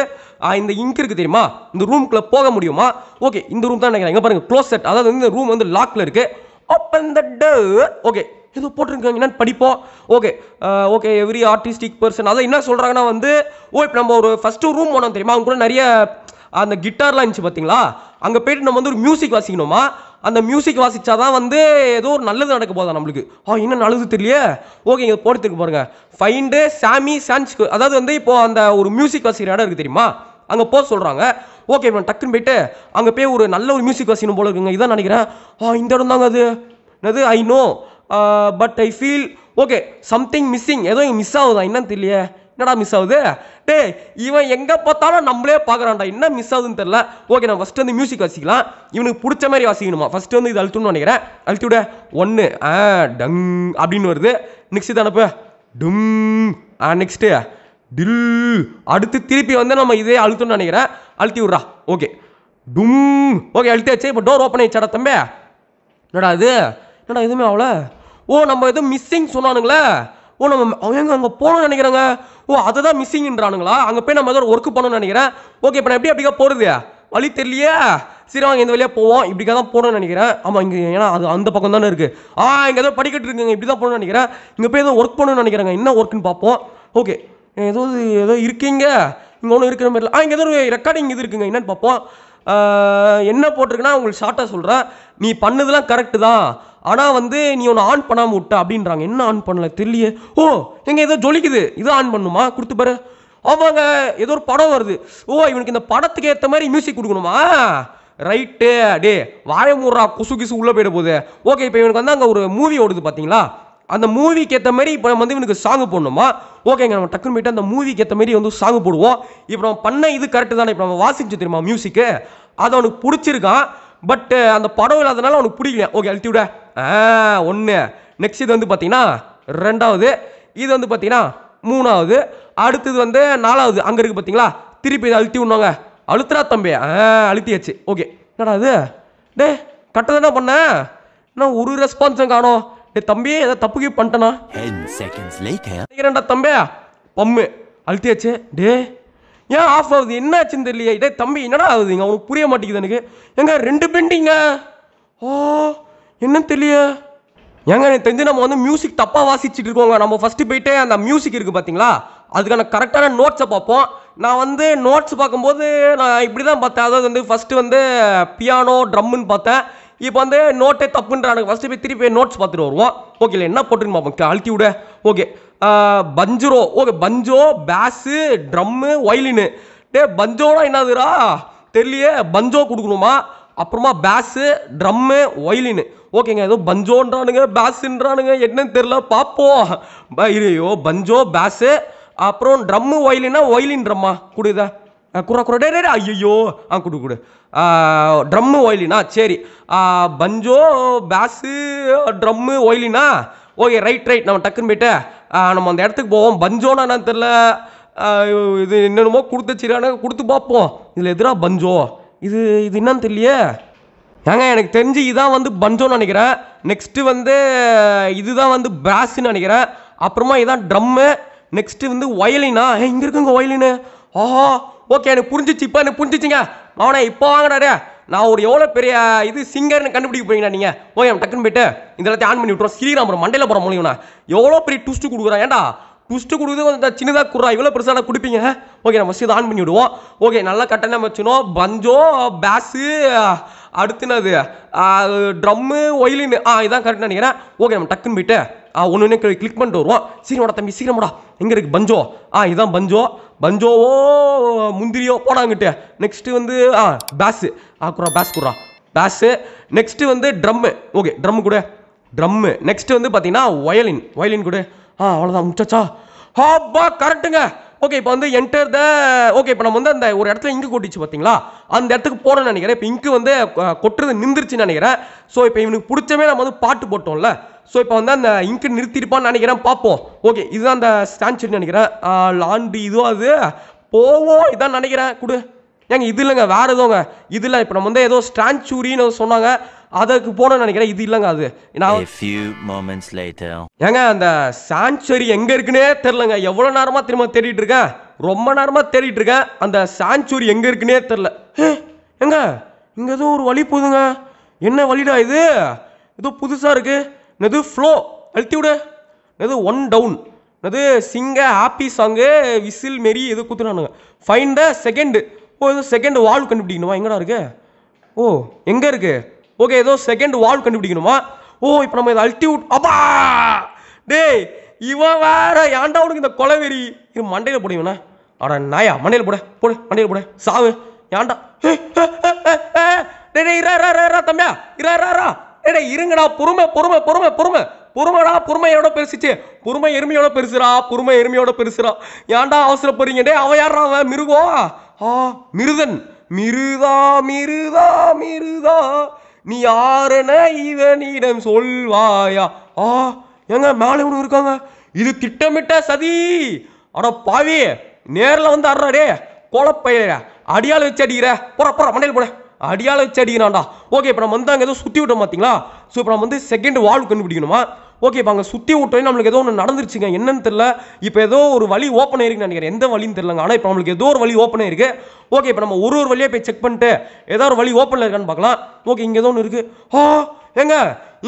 இந்த இங்க் இருக்குது தெரியுமா இந்த ரூம்குள்ளே போக முடியுமா ஓகே இந்த ரூம் தான் நினைக்கிறேன் எங்கே பாருங்க க்ளோஸ் செட் அதாவது இந்த ரூம் வந்து லாக்கில் இருக்குது ஓப்பன் த டோர் ஓகே ஏதோ போட்டிருக்காங்க என்னன்னு படிப்போம் okay okay every artistic person அதை என்ன சொல்கிறாங்கன்னா வந்து ஓ இப்போ நம்ம ஒரு ஃபஸ்ட்டு ரூம் போனோம் தெரியுமா அவங்க கூட நிறைய அந்த கிட்டார்லாம் இருந்துச்சு பார்த்தீங்களா அங்கே போயிட்டு நம்ம வந்து ஒரு மியூசிக் வாசிக்கணுமா அந்த மியூசிக் வாசித்தா தான் வந்து ஏதோ ஒரு நல்லது நடக்க போதா நம்மளுக்கு ஆ என்ன நல்லது தெரியலையே ஓகே இங்கே போட்டுக்கு பாருங்க ஃபைண்டு சாமி சான்ஸ் அதாவது வந்து இப்போது அந்த ஒரு மியூசிக் வாசிக்கிற இடம் இருக்குது தெரியுமா அங்கே போக சொல்கிறாங்க ஓகே இப்போ டக்குன்னு போயிட்டு அங்கே போய் ஒரு நல்ல ஒரு மியூசிக் வாசிக்கணும் போல இருக்குங்க இதான் நினைக்கிறேன் ஆ இந்த இடம் தாங்க அது என்னது I know but I feel okay something missing ஏதோ மிஸ் ஆகுதா என்னன்னு தெரியலையே என்னடா மிஸ் ஆகுது டே இவன் எங்கே பார்த்தாலும் நம்மளே பார்க்குறான்டா என்ன மிஸ் ஆகுதுன்னு தெரில ஓகே நான் ஃபஸ்ட்டு வந்து மியூசிக் வாசிக்கலாம் இவனுக்கு பிடிச்ச மாதிரி வாசிக்கணுமா ஃபஸ்ட்டு வந்து இது அழுத்தணும்னு நினைக்கிறேன் அழுத்தி விட ஒன்று ஆ டங் அப்படின்னு வருது நெக்ஸ்ட் இது அனுப்பு டும் ஆ நெக்ஸ்ட்டு டில் அடுத்து திருப்பி வந்து நம்ம இதே அழுத்தணும்னு நினைக்கிறேன் அழுத்தி விட்றா ஓகே டும் ஓகே அழுத்தியாச்சு இப்போ டோர் ஓப்பன் ஆயிடுச்சாடா தம்பி என்னடா அது என்னடா எதுவுமே ஆகல ஓ நம்ம எதுவும் மிஸ்ஸிங் சொன்னானுங்களே ஓ நம்ம அவங்க அங்கே போகணும்னு நினைக்கிறாங்க ஓ அதை தான் மிஸ்ஸிங்ன்றானுங்களா அங்கே போய் நம்ம ஏதோ ஒர்க்கு பண்ணணும்னு நினைக்கிறேன் ஓகே இப்போ நான் எப்படி அப்படிக்கா போகிறது வழி தெரியலையே சரி வாங்க இந்த வழியாக போவோம் இப்படிக்காக தான் போகணும்னு நினைக்கிறேன் ஆமாம் இங்கே ஏன்னா அது அந்த பக்கம் தானே இருக்குது ஆ இங்கே ஏதோ படிக்கட்டு இருக்குங்க இப்படி தான் போகணும்னு நினைக்கிறேன் இங்கே போய் ஏதோ ஒர்க் பண்ணணும்னு நினைக்கிறாங்க என்ன ஒர்க்குன்னு பார்ப்போம் ஓகே ஏதோ ஏதோ இருக்கீங்க இங்கே ஒன்றும் இருக்கிற மாதிரி ஆ இங்கே ஏதோ ஒரு ரெக்கார்டிங் இது இருக்குங்க என்னென்னு பார்ப்போம் என்ன போட்டிருக்குன்னா உங்களுக்கு ஷார்ட்டாக சொல்கிறேன் நீ பண்ணதுலாம் கரெக்டு தான் ஆனால் வந்து நீ ஒன்று ஆன் பண்ணாமல் விட்ட அப்படின்றாங்க என்ன ஆன் பண்ணல தெரியலையே ஓ எங்கே ஏதோ ஜொலிக்குது இது ஆன் பண்ணுமா கொடுத்து பாரு ஆமாங்க ஏதோ ஒரு படம் வருது ஓ இவனுக்கு இந்த படத்துக்கு ஏற்ற மாதிரி மியூசிக் கொடுக்கணுமா ரைட்டு அடே வாழை குசு கிசு உள்ளே போயிட போகுது ஓகே இப்போ இவனுக்கு வந்து அங்கே ஒரு மூவி ஓடுது பார்த்தீங்களா அந்த மூவிக்கு ஏற்ற மாதிரி இப்போ நம்ம வந்து இவனுக்கு சாங் போடணுமா ஓகேங்க நம்ம டக்குன்னு போயிட்டு அந்த மூவிக்கு ஏற்ற மாதிரி வந்து சாங் போடுவோம் இப்போ நம்ம பண்ண இது கரெக்டு தானே இப்போ நம்ம வாசிச்சு தெரியுமா மியூசிக்கு அது அவனுக்கு பிடிச்சிருக்கான் பட்டு அந்த படம் இல்லாதனால அவனுக்கு பிடிக்கல ஓகே அழுத்தி விட ஒன்று நெக்ஸ்ட் இது வந்து பார்த்தீங்கன்னா ரெண்டாவது இது வந்து பார்த்தீங்கன்னா மூணாவது அடுத்தது வந்து நாலாவது அங்கே இருக்குது பார்த்தீங்களா திருப்பி இதை அழுத்தி விடுவாங்க அழுத்துறா தம்பி அழுத்தியாச்சு ஓகே என்னடா அது டே கரெக்டாக தானே பண்ணேன் நான் ஒரு ரெஸ்பான்ஸும் காணும் டே தம்பி ஏதோ தப்பு கீப் பண்ணிட்டனா நினைக்கிறேன்டா தம்பியா பம்மு அழுத்தியாச்சு டே ஏன் ஆஃப் ஆகுது என்ன ஆச்சுன்னு தெரியலையே டே தம்பி என்னடா ஆகுதுங்க அவனுக்கு புரிய மாட்டேங்குது எனக்கு எங்க ரெண்டு பெண்டிங்க ஓ என்னன்னு தெரியலையே ஏங்க எனக்கு தெரிஞ்சு நம்ம வந்து மியூசிக் தப்பாக வாசிச்சுட்டு இருக்கோங்க நம்ம ஃபஸ்ட்டு போயிட்டு அந்த மியூசிக் இருக்குது பார்த்தீங்களா அதுக்கான கரெக்டான நோட்ஸை பார்ப்போம் நான் வந்து நோட்ஸ் பார்க்கும்போது நான் இப்படி தான் பார்த்தேன் அதாவது வந்து ஃபஸ்ட்டு வந்து பியானோ ட்ரம்முன்னு பார்த்தேன் இப்போ வந்து நோட்டே தப்புன்றானுங்க ஃபஸ்ட்டு போய் திருப்பி நோட்ஸ் பார்த்துட்டு வருவோம் ஓகே இல்லை என்ன போட்டுன்னு பார்ப்போம் விட ஓகே பஞ்சரோ ஓகே பஞ்சோ பேஸு ட்ரம்மு ஒயிலின்னு டே பஞ்சோனா என்னதுரா தெரியலையே பஞ்சோ கொடுக்கணுமா அப்புறமா பேஸு ட்ரம்மு ஒயிலின்னு ஓகேங்க ஏதோ பஞ்சோன்றானுங்க பேஸுன்றானுங்க என்னன்னு தெரில பார்ப்போம் ஐயோ பஞ்சோ பேஸு அப்புறம் ட்ரம்மு ஒயிலின்னா ஒயிலின் ட்ரம்மா கொடுதா குற குற டே ஐயோ ஆ கொடு கொடு ட்ரம்மு ஒயிலினா சரி பஞ்சோ பேஸு ட்ரம்மு ஒயிலினா ஓகே ரைட் ரைட் நம்ம டக்குன்னு போயிட்டு நம்ம அந்த இடத்துக்கு போவோம் பஞ்சோனா என்னன்னு தெரில இது என்னென்னமோ கொடுத்துச்சிருக்கானே கொடுத்து பார்ப்போம் இதில் எதிராக பஞ்சோ இது இது என்னன்னு தெரியலையே ஏங்க எனக்கு தெரிஞ்சு இதான் வந்து பஞ்சோன்னு நினைக்கிறேன் நெக்ஸ்ட்டு வந்து இதுதான் வந்து பேஸுன்னு நினைக்கிறேன் அப்புறமா இதான் ட்ரம்மு நெக்ஸ்ட்டு வந்து ஒயலினா இங்கே இருக்குங்க வயலின்னு ஓஹோ ஓகே எனக்கு புரிஞ்சிச்சு இப்போ எனக்கு புரிஞ்சிச்சுங்க மாவனே இப்போ வாங்கினாரு நான் ஒரு எவ்வளோ பெரிய இது சிங்கர்னு கண்டுபிடிக்க போறீங்களா நீங்கள் ஓகே டக்குன்னு போயிட்டு இந்த எல்லாத்தையும் ஆன் பண்ணி விட்டுறோம் ஸ்ரீராமர் மண்டையில் போகிற முடியும்ண்ணா எவ்வளோ பெரிய ட்விஸ்ட்டு கொடுக்குறான் ஏன்டா ட்விஸ்ட்டு கொடுக்குது கொஞ்சம் சின்னதாக குடுறா இவ்வளோ பெருசாக கொடுப்பீங்க ஓகே நம்ம ஃபஸ்ட் ஆன் பண்ணி விடுவோம் ஓகே நல்லா கட்டணம் வச்சுனோம் பஞ்சோ பேஸு அடுத்துனது ட்ரம்மு ஒயிலின் ஆ இதான் கரெக்ட் நினைக்கிறேன் ஓகே நம்ம டக்குன்னு போயிட்டு ஒன்று ஒன்று கிளிக் பண்ணிட்டு வருவோம் சீக்கிரமோட தம்பி சீக்கிரமோடா எங்கே இருக்குது பஞ்சோ ஆ இதான் பஞ்சோ பஞ்சோவோ முந்திரியோ போடாங்கிட்டு நெக்ஸ்ட்டு வந்து ஆ பேஸு ஆ குறா பேஸ் குறா பேஸு நெக்ஸ்ட்டு வந்து ட்ரம்மு ஓகே ட்ரம்மு கூட ட்ரம்மு நெக்ஸ்ட்டு வந்து பார்த்தீங்கன்னா வயலின் வயலின் கூட ஆ அவ்வளோதான் முச்சாச்சா ஹாப்பா கரெக்டுங்க ஓகே இப்போ வந்து என்டர் த ஓகே இப்போ நம்ம வந்து அந்த ஒரு இடத்துல இங்கு கொட்டிச்சு பார்த்தீங்களா அந்த இடத்துக்கு போகிறோம்னு நினைக்கிறேன் இப்போ இங்கு வந்து கொட்டுறது நின்றுச்சுன்னு நினைக்கிறேன் ஸோ இப்போ இவனுக்கு பிடிச்சமே நம்ம வந்து பாட்டு போட்டோம்ல ஸோ இப்போ வந்து அந்த இங்கு நிறுத்திருப்பான்னு நினைக்கிறேன் பார்ப்போம் ஓகே இதுதான் அந்த ஸ்டான்ச்சுன்னு நினைக்கிறேன் லாண்டி இதுவும் அது போவோம் இதான் நினைக்கிறேன் கொடு ஏங்க இது இல்லைங்க வேறு இது இல்லை இப்போ நம்ம வந்து ஏதோ சூரின்னு சொன்னாங்க அதுக்கு போனோம்னு நினைக்கிறேன் இது இல்லைங்க அது நான் moments ஏங்க அந்த சாங்சுவரி எங்க இருக்குன்னே தெரிலங்க எவ்வளவு நேரமா திரும்ப தேடிட்டு இருக்கேன் ரொம்ப நேரமா தேடிட்டு இருக்கேன் அந்த சாங்சுவரி எங்க இருக்குன்னே தெரில ஏங்க இங்க ஏதோ ஒரு வழி போகுதுங்க என்ன வழிடா இது ஏதோ புதுசா இருக்கு எது ஃப்ளோ அழுத்தி விடு எது ஒன் டவுன் அது சிங்க ஹாப்பி சாங்கு விசில் மேரி எது குத்துனானுங்க ஃபைன் த செகண்டு ஓ ஏதோ செகண்ட் வால்வ் கண்டுபிடிக்கணுமா எங்கடா இருக்கு ஓ எங்கே இருக்குது ஓகே ஏதோ செகண்ட் வால்வ் கண்டுபிடிக்கணுமா ஓ இப்போ நம்ம இதை அல்டியூட் அப்பா டேய் இவன் வேற ஏன்டா உனக்கு இந்த கொலவெறி இது மண்டையில் போடுவீங்கண்ணா அட நாயா மண்டையில் போட போடு மண்டையில் போட சாவு ஏன்டா டேய் இரா இரா இரா தம்பியா இரா இரா இரா டே இருங்கடா பொறுமை பொறுமை பொறுமை பொறுமை பொறுமைடா பொறுமையோட பெருசிச்சு பொறுமை எருமையோட பெருசுரா பொறுமை எருமையோட பெருசுடா ஏன்டா அவசரப்படுறீங்க டே அவன் யாரா அவன் மிருகோ ஆ மிருதன் மிருதா மிருதா மிருதா நீ யாரன இவனிடம் சொல்வாயா ஆ ஏங்க மேலே ஒன்று இருக்காங்க இது திட்டமிட்ட சதி அட பாவி நேரில் வந்து அடுறாடே கோலப்பயில அடியால் வச்சு அடிக்கிற போற போற மண்டையில் போட அடியால் வச்சு அடிக்கிறான்டா ஓகே இப்போ நம்ம வந்து அங்கே எதுவும் சுற்றி விட்டோம் பார்த்தீங்களா ஸோ இப்போ நம்ம வந்து செகண்ட் வால்வ் கண்டுபிடிக்கணுமா ஓகே அங்கே சுற்றி விட்டோம் நம்மளுக்கு ஏதோ ஒன்று நடந்துருச்சுங்க என்னன்னு தெரில இப்போ ஏதோ ஒரு வழி ஓப்பன் ஆயிருக்குன்னு நினைக்கிறேன் எந்த வழியும் தெரிலங்க ஆனால் இப்போ நம்மளுக்கு ஏதோ ஒரு வழி ஓப்பன் ஆயிருக்கு ஓகே இப்போ நம்ம ஒரு ஒரு வழியாக போய் செக் பண்ணிட்டு ஏதோ ஒரு வழி ஓப்பனில் இருக்கான்னு பார்க்கலாம் ஓகே இங்கே ஏதோ ஒன்று இருக்குது ஆ ஏங்க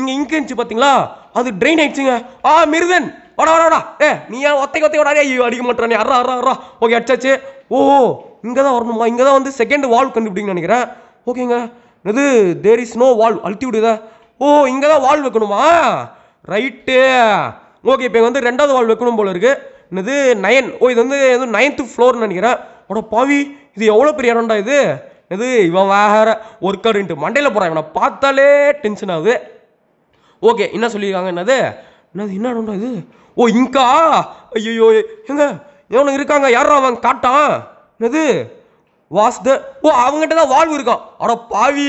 இங்கே இங்க் இருந்துச்சு பார்த்தீங்களா அது ட்ரெயின் ஆயிடுச்சுங்க ஆ மிருதன் வாடா வாடா ஏ நீ ஏன் ஒத்தை ஒத்தை வாடா அடிக்க மாட்டேறானே அறா அறா அறா ஓகே அடிச்சாச்சு ஓ இங்கே தான் வரணுமா இங்கே தான் வந்து செகண்ட் வால் கண்டுபிடிங்கன்னு நினைக்கிறேன் ஓகேங்க இது தேர் இஸ் நோ வால்வ் அழுத்தி விடுதா ஓ இங்கே தான் வால்வ் வைக்கணுமா ரைட்டு ஓகே இப்போ வந்து ரெண்டாவது வால் வைக்கணும் போல இருக்குது என்னது நயன் ஓ இது வந்து எதுவும் நைன்த்து ஃப்ளோர்னு நினைக்கிறேன் உட பாவி இது எவ்வளோ பெரிய இடம்டா இது இது இவன் வேற ஒர்க் அவுட்டு மண்டையில் போகிறான் இவனை பார்த்தாலே டென்ஷன் ஆகுது ஓகே என்ன சொல்லியிருக்காங்க என்னது என்னது என்ன இடம்டா இது ஓ இங்கா ஐயோ எங்க எவனுக்கு இருக்காங்க யாரும் அவன் காட்டான் என்னது வாஸ் த ஓ அவங்ககிட்ட தான் வாழ்வு இருக்கான் ஆனால் பாவி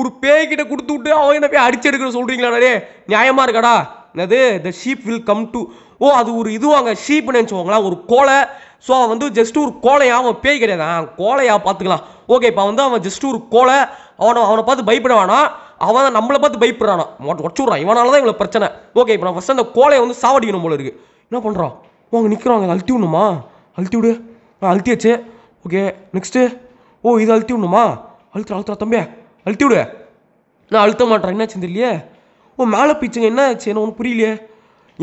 ஒரு பேய்கிட்ட கொடுத்து விட்டு அவங்க என்ன போய் அடிச்செடுக்கணும் சொல்கிறீங்களா சொல்கிறீங்களாடே நியாயமாக இருக்காடா என்னது the sheep will come to ஓ அது ஒரு இதுவாங்க ஷீப் நினச்சிக்கோங்களா ஒரு கோலை ஸோ அவன் வந்து ஜஸ்ட் ஒரு கோலையா அவன் பேய் கிடையாது அவன் கோலையா பார்த்துக்கலாம் ஓகே இப்போ வந்து அவன் ஜஸ்ட் ஒரு கோலை அவனை அவனை பார்த்து பயப்பட வேணாம் அவன் நம்மளை பார்த்து பயப்படுறானா உடச்சுட்றான் இவனால தான் இவ்வளோ பிரச்சனை ஓகே இப்போ நான் ஃபஸ்ட் அந்த கோலையை வந்து சாவடிக்கணும் போல இருக்குது என்ன பண்ணுறான் அவங்க நிற்கிறாங்க அழுத்தி விடணுமா அழுத்தி விடு வச்சு ஓகே நெக்ஸ்ட்டு ஓ இது அழுத்தி விடணுமா அழுத்துற அழுத்துறா தம்பியா அழுத்தி விடு நான் அழுத்த மாட்டேறேன் என்னாச்சு தெரியலையே ஓ மேலே பீச்சுங்க என்ன ஆச்சு என்ன ஒன்று புரியலையே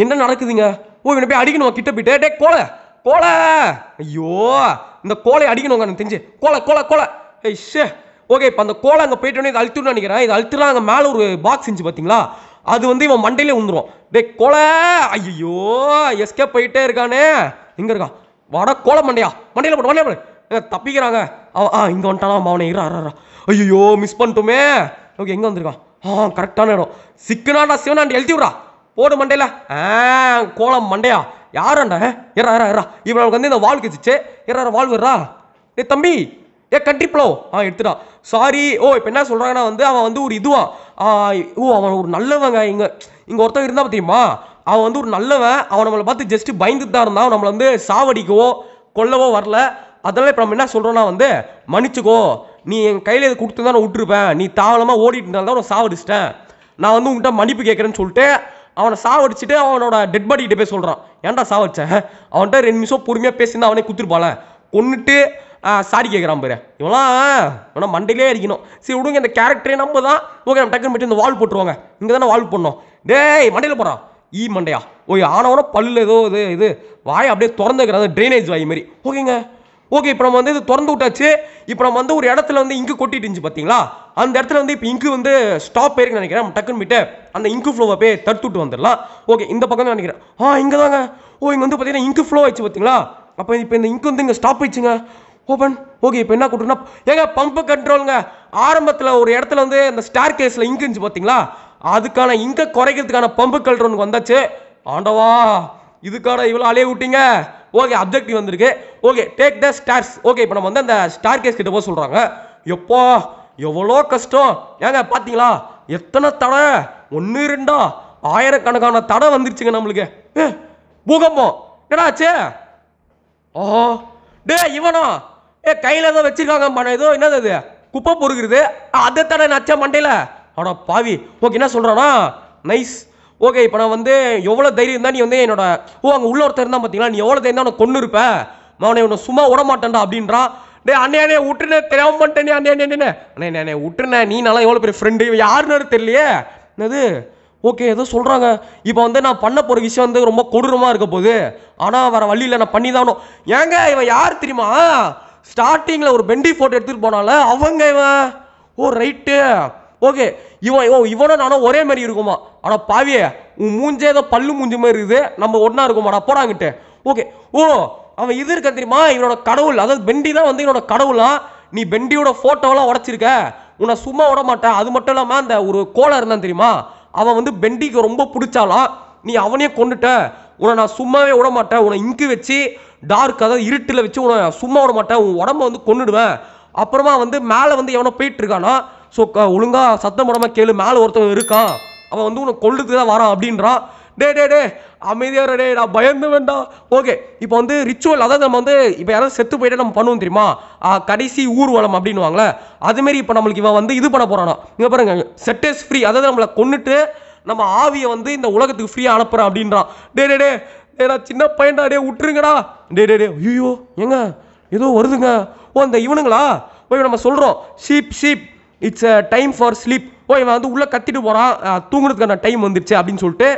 என்ன நடக்குதுங்க ஓ இவனை போய் அடிக்கணுமா கிட்ட போயிட்டு டே கோலை கோலை ஐயோ இந்த கோலை அடிக்கணுங்க எனக்கு தெரிஞ்சு கோலை கோலை கோலை ஏய் ஷே ஓகே இப்போ அந்த கோலை அங்கே போயிட்டோன்னே இது அழுத்துன்னு நினைக்கிறேன் இதை அழுத்துலாம் அங்கே மேலே ஒரு பாக்ஸ் செஞ்சு பார்த்தீங்களா அது வந்து இவன் மண்டையிலே உந்துடும் டே கோலை ஐயோ எஸ்கே போயிட்டே இருக்கானே எங்கே இருக்கான் வட கோலை மண்டையா மண்டையில் போட்டு மண்டையில் போடு தப்பிக்கிறாங்க ஆ இங்கே வந்துட்டானா அவனை இறா ஐயோ மிஸ் பண்ணிட்டோமே ஓகே எங்கே வந்திருக்கான் ஆ கரெக்டான இடம் சிக்கனாண்டா சிவனாண்டி எழுதி விடா போடு மண்டையில் ஆ கோலம் மண்டையா யாராண்டா ஏறா ஏறா ஏறா இவன் அவனுக்கு வந்து இந்த வால் கிச்சிச்சு ஏறா வால் வர்றா ஏ தம்பி ஏ கண்டிப்போ ஆ எடுத்துடா சாரி ஓ இப்போ என்ன சொல்கிறாங்கன்னா வந்து அவன் வந்து ஒரு இதுவான் ஓ அவன் ஒரு நல்லவங்க இங்கே இங்கே ஒருத்தவங்க இருந்தால் பார்த்தியுமா அவன் வந்து ஒரு நல்லவன் அவன் நம்மளை பார்த்து ஜஸ்ட்டு பயந்துட்டு தான் இருந்தான் நம்மளை வந்து சாவடிக்கவோ கொல்லவோ வரல அதெல்லாம் இப்போ நம்ம என்ன சொல்கிறோன்னா வந்து மன்னிச்சுக்கோ நீ என் கையில் இதை கொடுத்து தான் நான் விட்டுருப்பேன் நீ தாவலமாக ஓடிட்டு இருந்தால்தான் அவனை சாவடிச்சிட்டேன் நான் வந்து உங்கள்கிட்ட மன்னிப்பு கேட்குறேன்னு சொல்லிட்டு அவனை சாவடிச்சுட்டு அவனோட டெட் பாடிக்கிட்ட போய் சொல்கிறான் ஏன்டா சாவடிச்சேன் அவன்கிட்ட ரெண்டு நிமிஷம் பொறுமையாக பேசியிருந்தா அவனே குத்துருப்பால கொண்டுட்டு சாரி கேட்குறான் பேர் இவெல்லாம் இவனா மண்டையிலே அடிக்கணும் சரி விடுங்க இந்த கேரக்டரே நம்ம தான் ஓகே நம்ம டக்குன்னு போயிட்டு இந்த வால் போட்டுருவாங்க இங்கே தானே வால் பண்ணோம் டேய் மண்டையில் போகிறான் ஈ மண்டையா ஓய் ஆனவனா பல்லு ஏதோ இது இது வாயை அப்படியே திறந்துக்கிறான் ட்ரைனேஜ் வாய் மாதிரி ஓகேங்க ஓகே இப்போ நம்ம வந்து இது திறந்து விட்டாச்சு இப்போ நம்ம வந்து ஒரு இடத்துல வந்து இங்கு கொட்டிட்டு இருந்துச்சு பார்த்தீங்களா அந்த இடத்துல வந்து இப்போ இங்கு வந்து ஸ்டாப் ஆயிருக்குன்னு நினைக்கிறேன் நம்ம டக்குன்னு விட்டு அந்த இங்கு ஃப்ளோவை போய் தடுத்து விட்டு வந்துடலாம் ஓகே இந்த பக்கம் தான் நினைக்கிறேன் ஆ இங்கே தாங்க ஓ இங்கே வந்து பார்த்தீங்கன்னா இங்கு ஃப்ளோ ஆயிடுச்சு பார்த்தீங்களா அப்போ இப்போ இந்த இங்கு வந்து இங்கே ஸ்டாப் ஆயிடுச்சுங்க ஓப்பன் ஓகே இப்போ என்ன கொடுத்துனா ஏங்க பம்பு கண்ட்ரோலுங்க ஆரம்பத்தில் ஒரு இடத்துல வந்து அந்த ஸ்டார் கேஸில் இங்கு இருந்துச்சு பார்த்தீங்களா அதுக்கான இங்கை குறைக்கிறதுக்கான பம்பு கண்ட்ரோலுக்கு வந்தாச்சு ஆண்டவா இதுக்கான இவ்வளோ அலைய விட்டீங்க ஓகே அப்ஜெக்டிவ் வந்திருக்கு okay take the stars okay இப்போ நம்ம வந்து அந்த ஸ்டார் கேஸ் கிட்ட போய் சொல்கிறாங்க எப்போ எவ்வளோ கஷ்டம் ஏங்க பார்த்தீங்களா எத்தனை தடை ஒன்று ரெண்டா ஆயிரக்கணக்கான தடை வந்துருச்சுங்க நம்மளுக்கு பூகம்பம் என்னாச்சு ஓ டே இவனா ஏ கையில் ஏதோ வச்சிருக்காங்க ஏதோ என்னது அது குப்பை பொறுக்கிறது அதை தடை நச்சா மண்டையில் ஆனால் பாவி ஓகே என்ன சொல்கிறானா நைஸ் ஓகே இப்போ நான் வந்து எவ்வளோ தைரியம் இருந்தால் நீ வந்து என்னோட ஓ அங்கே உள்ள ஒருத்தர் இருந்தால் பார்த்தீங்களா நீ எவ்வளோ தைரியம் தான் கொண்டு இருப்பேன் மவனை உன்னை சும்மா விட மாட்டேன்டா அப்படின்றான் டே அண்ணே அண்ணே விட்டுனே தெரியாம பண்ணிட்டேனே அண்ணே அண்ணே அண்ணே அண்ணே விட்டுனே நீ நல்லா எவ்வளோ பெரிய ஃப்ரெண்டு யாருன்னு தெரியலையே என்னது ஓகே ஏதோ சொல்கிறாங்க இப்போ வந்து நான் பண்ண போகிற விஷயம் வந்து ரொம்ப கொடூரமாக இருக்க போகுது ஆனால் வர வழியில் நான் பண்ணி தானும் ஏங்க இவன் யார் தெரியுமா ஸ்டார்டிங்கில் ஒரு பெண்டி ஃபோட்டோ எடுத்துகிட்டு போனால அவங்க இவன் ஓ ரைட்டு ஓகே இவன் இவன் இவனும் நானும் ஒரே மாதிரி இருக்குமா ஆனால் பாவியே உன் மூஞ்சே ஏதோ பல்லு மூஞ்சி மாதிரி இருக்குது நம்ம ஒன்றா இருக்குமாடா போடாங்கிட்டு ஓகே ஓ அவன் இது இருக்க தெரியுமா இவனோட கடவுள் அதாவது பெண்டி தான் வந்து இவனோட கடவுளா நீ பெண்டியோட ஃபோட்டோவெல்லாம் உடச்சிருக்க உன்னை சும்மா விட மாட்டேன் அது மட்டும் இல்லாமல் அந்த ஒரு கோலம் இருந்தான் தெரியுமா அவன் வந்து பெண்டிக்கு ரொம்ப பிடிச்சாலாம் நீ அவனையே கொண்டுட்ட உன்னை நான் சும்மாவே விட மாட்டேன் உன்னை இங்கு வச்சு டார்க் அதாவது இருட்டில் வச்சு உன்னை சும்மா விட மாட்டேன் உன் உடம்ப வந்து கொண்டுடுவேன் அப்புறமா வந்து மேலே வந்து எவனோ போயிட்டு இருக்கானா ஸோ ஒழுங்காக சத்தம் போடாமல் கேளு மேலே ஒருத்தவன் இருக்கான் அவன் வந்து உனக்கு கொள்ளுக்கு தான் வரான் அப்படின்றான் டே டே டே அமைதியாக டே நான் பயந்து வேண்டாம் ஓகே இப்போ வந்து ரிச்சுவல் அதாவது நம்ம வந்து இப்போ யாராவது செத்து போயிட்டு நம்ம பண்ணுவோம் தெரியுமா கடைசி ஊர்வலம் வாங்களே அதுமாரி இப்போ நம்மளுக்கு இவன் வந்து இது பண்ண போகிறானா இங்கே பாருங்க செட்டஸ் ஃப்ரீ அதாவது நம்மளை கொண்டுட்டு நம்ம ஆவியை வந்து இந்த உலகத்துக்கு ஃப்ரீயாக அனுப்புகிறான் அப்படின்றான் டே டே டே நான் சின்ன பையன்டா டே விட்டுருங்கடா டே டே டே ஐயோ ஏங்க ஏதோ வருதுங்க ஓ அந்த இவனுங்களா போய் நம்ம சொல்கிறோம் sheep sheep it's a time for sleep ஓ இவன் வந்து உள்ளே கத்திட்டு போகிறான் தூங்குறதுக்கான டைம் வந்துருச்சு அப்படின்னு சொல்லிட்டு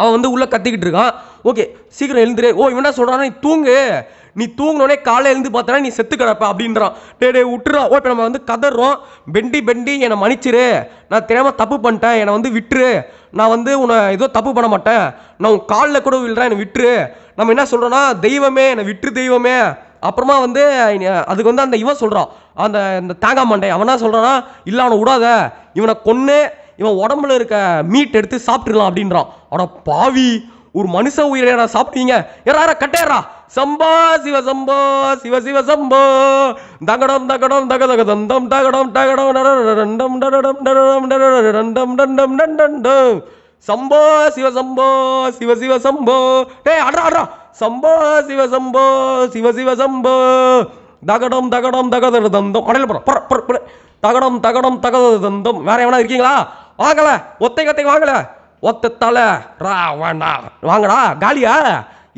அவன் வந்து உள்ளே கத்திக்கிட்டு இருக்கான் ஓகே சீக்கிரம் எழுந்துரு ஓ இவன் என்ன சொல்கிறான் நீ தூங்கு நீ தூங்கினோடனே காலை எழுந்து பார்த்தனா நீ செத்து கிடப்ப அப்படின்றான் டே டே விட்டுறான் ஓ இப்போ நம்ம வந்து கதறோம் பெண்டி பெண்டி என்னை மன்னிச்சிரு நான் தெரியாமல் தப்பு பண்ணிட்டேன் என்னை வந்து விட்டுரு நான் வந்து உன்னை ஏதோ தப்பு பண்ண மாட்டேன் நான் உன் காலில் கூட விழுறேன் என்னை விட்டுரு நம்ம என்ன சொல்கிறோன்னா தெய்வமே என்னை விட்டுரு தெய்வமே அப்புறமா வந்து அதுக்கு வந்து அந்த இவன் சொல்கிறான் அந்த இந்த தேங்காய் மண்டை அவனா சொல்கிறான்னா இல்லை அவனை விடாத இவனை கொன்று இவன் உடம்புல இருக்க மீட் எடுத்து சாப்பிட்டுருலாம் அப்படின்றான் ஆனால் பாவி ஒரு மனுஷ உயிரை சாப்பிட்டீங்க யாரா கட்டேரா சம்பா சிவ சம்போ சிவ சிவ சம்போ தகடம் தகடம் தக தக தந்தம் தகடம் தகடம் டடம் டடம் டடம் டடம் டண்டம் டண்டம் சம்போ சிவ சம்போ சிவ சிவ சம்போ டே அடரா அடரா சம்போ சிவ சம்போ சிவ சிவ சம்போ தகடம் தகடம் தகதர் தந்தம் மடையில் போகிறோம் புற புற தகடம் தகடம் தகத தந்தம் வேற எவனா இருக்கீங்களா வாங்கல ஒத்தை கத்தை வாங்கல ஒத்த தலை ரா வேண்டா வாங்கடா காலியா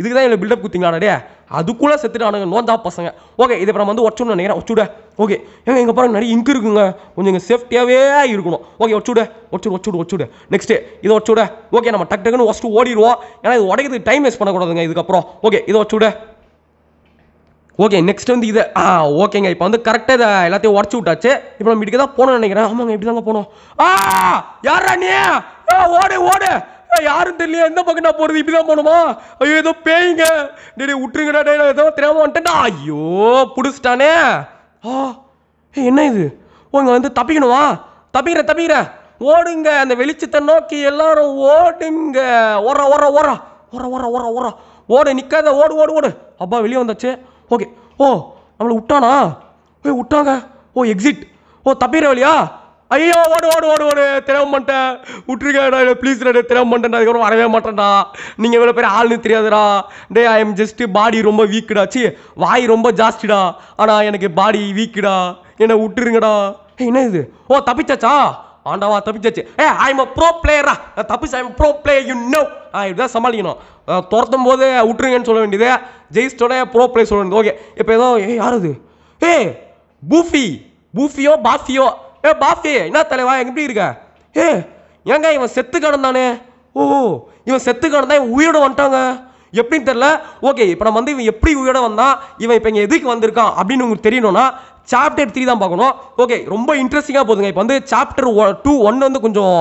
இதுக்கு தான் என்னை பில்டப் குத்திங்களாடே அதுக்குள்ளே செத்துட்டானுங்க நோந்தா பசங்க ஓகே இதை நம்ம வந்து ஒச்சோன்னு நினைக்கிறேன் ஒச்சுட ஓகே ஏங்க எங்கள் பாருங்க நிறைய இங்கு இருக்குங்க கொஞ்சம் இங்கே சேஃப்டியாகவே இருக்கணும் ஓகே ஒச்சுட ஒச்சுடு ஒச்சுடு ஒச்சுடு நெக்ஸ்ட்டு இதை ஒச்சுட ஓகே நம்ம டக் டக்குன்னு ஒஸ்ட்டு ஓடிடுவோம் ஏன்னா இது உடைக்கிறதுக்கு டைம் வேஸ்ட் பண்ணக்கூடாதுங்க இதுக்கப்புறம் ஓகே இதை ஒச்சுட ஓகே நெக்ஸ்ட் வந்து இது ஆ ஓகேங்க இப்போ வந்து கரெக்டாக இதை எல்லாத்தையும் உடச்சி விட்டாச்சு இப்போ நம்ம இப்படிக்கு தான் போகணும்னு நினைக்கிறேன் ஆமாங்க இப்படி தாங்க போகணும் ஆ யாரா நீ ஓடு ஓடு யாரும் தெரியல எந்த பக்கம் நான் போறது இப்படி தான் போகணுமா ஐயோ ஏதோ பேய்ங்க டேடி விட்டுருங்கடா டே ஏதோ தெரியாம வந்துட்டேன்டா ஐயோ பிடிச்சிட்டானே ஆ என்ன இது உங்க வந்து தப்பிக்கணுமா தப்பிக்கிற தப்பிக்கிற ஓடுங்க அந்த வெளிச்சத்தை நோக்கி எல்லாரும் ஓடுங்க ஒர ஒர ஒர ஒர ஒர ஒர ஒர ஓடு நிற்காத ஓடு ஓடு ஓடு அப்பா வெளியே வந்தாச்சு ஓகே ஓ நம்மளை விட்டானா ஓய் விட்டாங்க ஓ எக்ஸிட் ஓ தப்பிடுற வழியா ஐயோ ஓடு ஓடு ஓடு ஓடு திறவு பண்ணிட்டேன் விட்டுருக்கேடா ப்ளீஸ் ரெண்டு திறவு பண்ணிட்டேன் அதுக்கப்புறம் வரவே மாட்டேன்டா நீங்கள் இவ்வளோ பேர் ஆள்னு தெரியாதுடா டே ஐ எம் ஜஸ்ட்டு பாடி ரொம்ப வீக்குடா சி வாய் ரொம்ப ஜாஸ்திடா ஆனால் எனக்கு பாடி வீக்குடா என்னை விட்டுருங்கடா என்ன இது ஓ தப்பிச்சாச்சா ஆண்டாவா தப்பிச்சாச்சு ஏ ஐ எம் ப்ரோ பிளேயரா தப்பிச்சு I am pro player you know ah இப்படிதான் சமாளிக்கணும் துரத்தும் போது விட்டுருங்கன்னு சொல்ல வேண்டியது ஜெயிஸ்டோட ப்ரோ பிளேயர் சொல்ல வேண்டியது ஓகே இப்போ ஏதோ ஏ யார் அது ஏ பூஃபி பூஃபியோ பாஃபியோ ஏ பாஃபி என்ன தலைவா எப்படி இருக்க ஏ ஏங்க இவன் செத்து தானே ஓ இவன் செத்து கிடந்தா இவன் உயிரோட வந்துட்டாங்க எப்படின்னு தெரில ஓகே இப்போ நம்ம வந்து இவன் எப்படி உயிரோட வந்தான் இவன் இப்போ இங்கே எதுக்கு வந்திருக்கான் அப்படின்னு உங்களுக்கு தெரியணும்னா சாப்டர் த்ரீ தான் பார்க்கணும் ஓகே ரொம்ப இன்ட்ரெஸ்டிங்காக போதுங்க இப்போ வந்து சாப்டர் டூ ஒன் வந்து கொஞ்சம்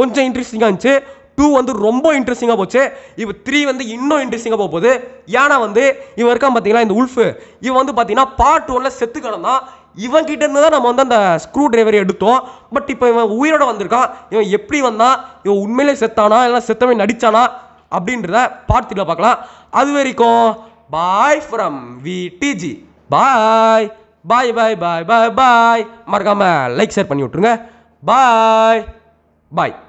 கொஞ்சம் இன்ட்ரெஸ்டிங்காக இருந்துச்சு டூ வந்து ரொம்ப இன்ட்ரெஸ்டிங்காக போச்சு இப்போ த்ரீ வந்து இன்னும் இன்ட்ரெஸ்டிங்காக போக போகுது ஏன்னா வந்து இவன் இருக்கான் பார்த்தீங்கன்னா இந்த உல்ஃபு இவன் வந்து பார்த்தீங்கன்னா பார்ட் ஒன்னில் செத்து கிடந்தான் இவன் கிட்ட இருந்து தான் நம்ம வந்து அந்த ஸ்க்ரூ டிரைவரை எடுத்தோம் பட் இப்போ இவன் உயிரோட வந்திருக்கான் இவன் எப்படி வந்தான் இவன் உண்மையிலே செத்தானா இல்லை செத்தவன் நடித்தானா அப்படின்றத பார்த்துல பார்க்கலாம் அது வரைக்கும் பாய் ஃப்ரம் விடிஜி பாய் பாய் பாய் பாய் பாய் பாய் மறக்காமல் லைக் ஷேர் பண்ணி விட்ருங்க பாய் பாய்